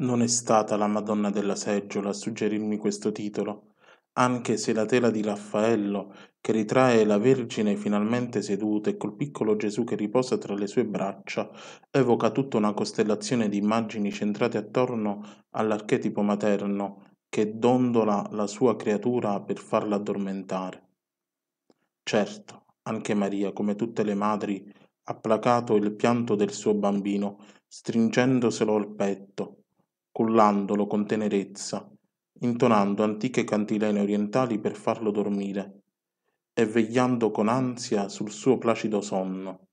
Non è stata la Madonna della Seggiola a suggerirmi questo titolo, anche se la tela di Raffaello, che ritrae la Vergine finalmente seduta e col piccolo Gesù che riposa tra le sue braccia, evoca tutta una costellazione di immagini centrate attorno all'archetipo materno che dondola la sua creatura per farla addormentare. Certo, anche Maria, come tutte le madri, ha placato il pianto del suo bambino, stringendoselo al petto, cullandolo con tenerezza intonando antiche cantilene orientali per farlo dormire e vegliando con ansia sul suo placido sonno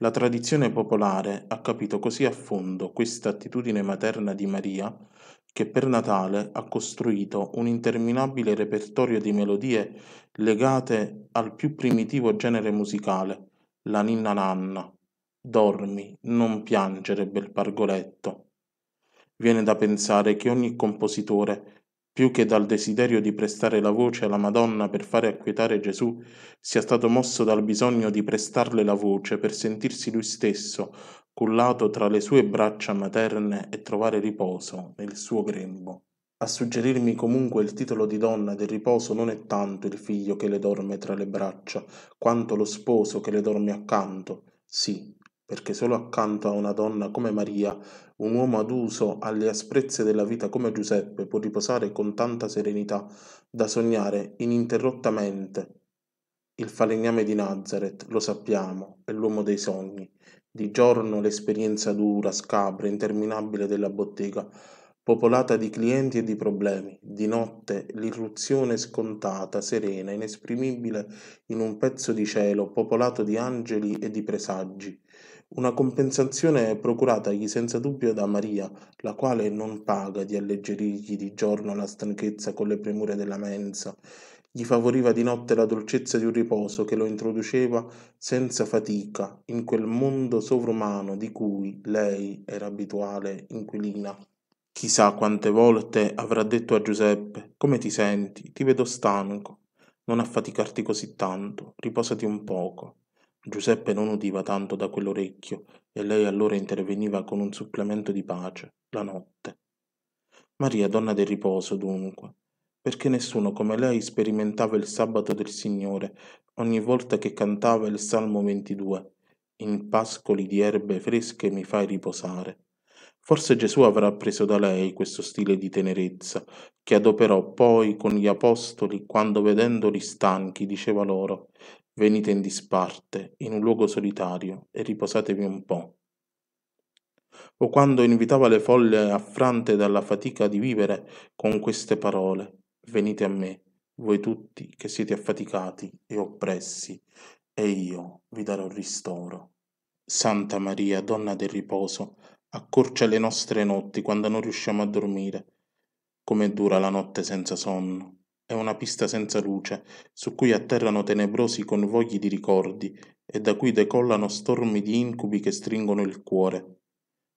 la tradizione popolare ha capito così a fondo questa attitudine materna di Maria che per Natale ha costruito un interminabile repertorio di melodie legate al più primitivo genere musicale, la ninna nanna. Dormi, non piangere, bel pargoletto. Viene da pensare che ogni compositore, più che dal desiderio di prestare la voce alla Madonna per fare acquietare Gesù, sia stato mosso dal bisogno di prestarle la voce per sentirsi lui stesso cullato tra le sue braccia materne e trovare riposo nel suo grembo. A suggerirmi comunque il titolo di donna del riposo non è tanto il figlio che le dorme tra le braccia, quanto lo sposo che le dorme accanto. Sì, perché solo accanto a una donna come Maria, un uomo aduso alle asprezze della vita come Giuseppe può riposare con tanta serenità da sognare ininterrottamente. Il falegname di Nazareth, lo sappiamo, è l'uomo dei sogni. Di giorno l'esperienza dura, scabra, interminabile della bottega popolata di clienti e di problemi; di notte, l'irruzione scontata, serena, inesprimibile in un pezzo di cielo popolato di angeli e di presagi. Una compensazione procuratagli senza dubbio da Maria, la quale non paga di alleggerirgli di giorno la stanchezza con le premure della mensa, gli favoriva di notte la dolcezza di un riposo che lo introduceva senza fatica in quel mondo sovrumano di cui lei era abituale inquilina. Chissà quante volte avrà detto a Giuseppe: Come ti senti? Ti vedo stanco. Non affaticarti così tanto, riposati un poco. Giuseppe non udiva tanto da quell'orecchio e lei allora interveniva con un supplemento di pace, la notte. Maria, donna del riposo, dunque, perché nessuno come lei sperimentava il sabato del Signore ogni volta che cantava il Salmo 22. In pascoli di erbe fresche mi fai riposare. Forse Gesù avrà preso da lei questo stile di tenerezza, che adoperò poi con gli apostoli quando vedendoli stanchi diceva loro Venite in disparte, in un luogo solitario, e riposatevi un po'. O quando invitava le folle affrante dalla fatica di vivere con queste parole Venite a me, voi tutti che siete affaticati e oppressi, e io vi darò ristoro. Santa Maria, Donna del riposo, accorcia le nostre notti quando non riusciamo a dormire. Come dura la notte senza sonno. È una pista senza luce, su cui atterrano tenebrosi convogli di ricordi e da cui decollano stormi di incubi che stringono il cuore.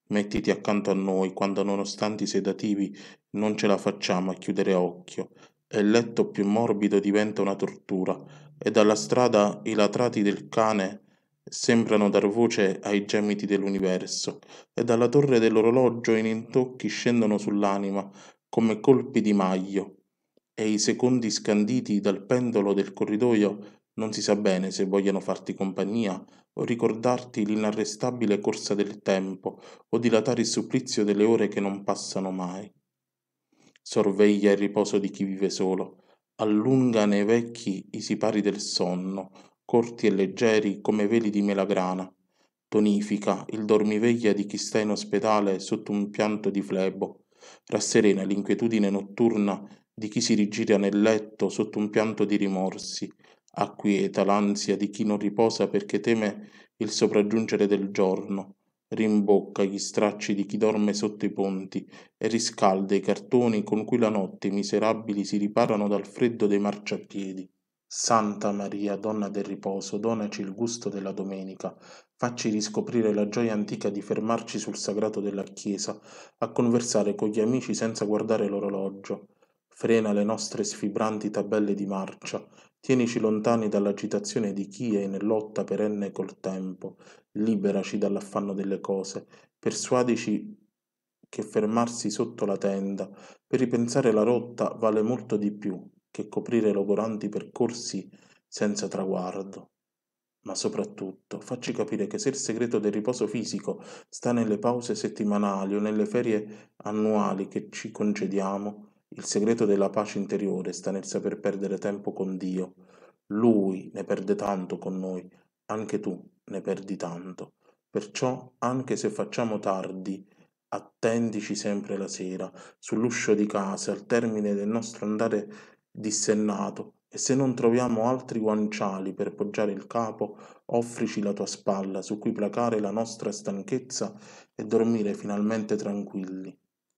Mettiti accanto a noi quando nonostante i sedativi non ce la facciamo a chiudere occhio e il letto più morbido diventa una tortura e dalla strada i latrati del cane sembrano dar voce ai gemiti dell'universo, e dalla torre dell'orologio i intocchi scendono sull'anima come colpi di maglio, e i secondi scanditi dal pendolo del corridoio non si sa bene se vogliono farti compagnia o ricordarti l'inarrestabile corsa del tempo o dilatare il supplizio delle ore che non passano mai. Sorveglia il riposo di chi vive solo, allunga nei vecchi i sipari del sonno, corti e leggeri come veli di melagrana. Tonifica il dormiveglia di chi sta in ospedale sotto un pianto di flebo. Rasserena l'inquietudine notturna di chi si rigira nel letto sotto un pianto di rimorsi. Acquieta l'ansia di chi non riposa perché teme il sopraggiungere del giorno. Rimbocca gli stracci di chi dorme sotto i ponti e riscalda i cartoni con cui la notte i miserabili si riparano dal freddo dei marciapiedi. Santa Maria, Donna del riposo, donaci il gusto della domenica, facci riscoprire la gioia antica di fermarci sul sagrato della Chiesa, a conversare con gli amici senza guardare l'orologio. Frena le nostre sfibranti tabelle di marcia, tienici lontani dall'agitazione di chi è nell'otta perenne col tempo, liberaci dall'affanno delle cose, persuadici che fermarsi sotto la tenda per ripensare la rotta vale molto di più che coprire logoranti percorsi senza traguardo. Ma soprattutto, facci capire che se il segreto del riposo fisico sta nelle pause settimanali o nelle ferie annuali che ci concediamo, il segreto della pace interiore sta nel saper perdere tempo con Dio. Lui ne perde tanto con noi, anche tu ne perdi tanto. Perciò, anche se facciamo tardi, attendici sempre la sera, sull'uscio di casa, al termine del nostro andare dissennato e se non troviamo altri guanciali per poggiare il capo, offrici la tua spalla su cui placare la nostra stanchezza e dormire finalmente tranquilli.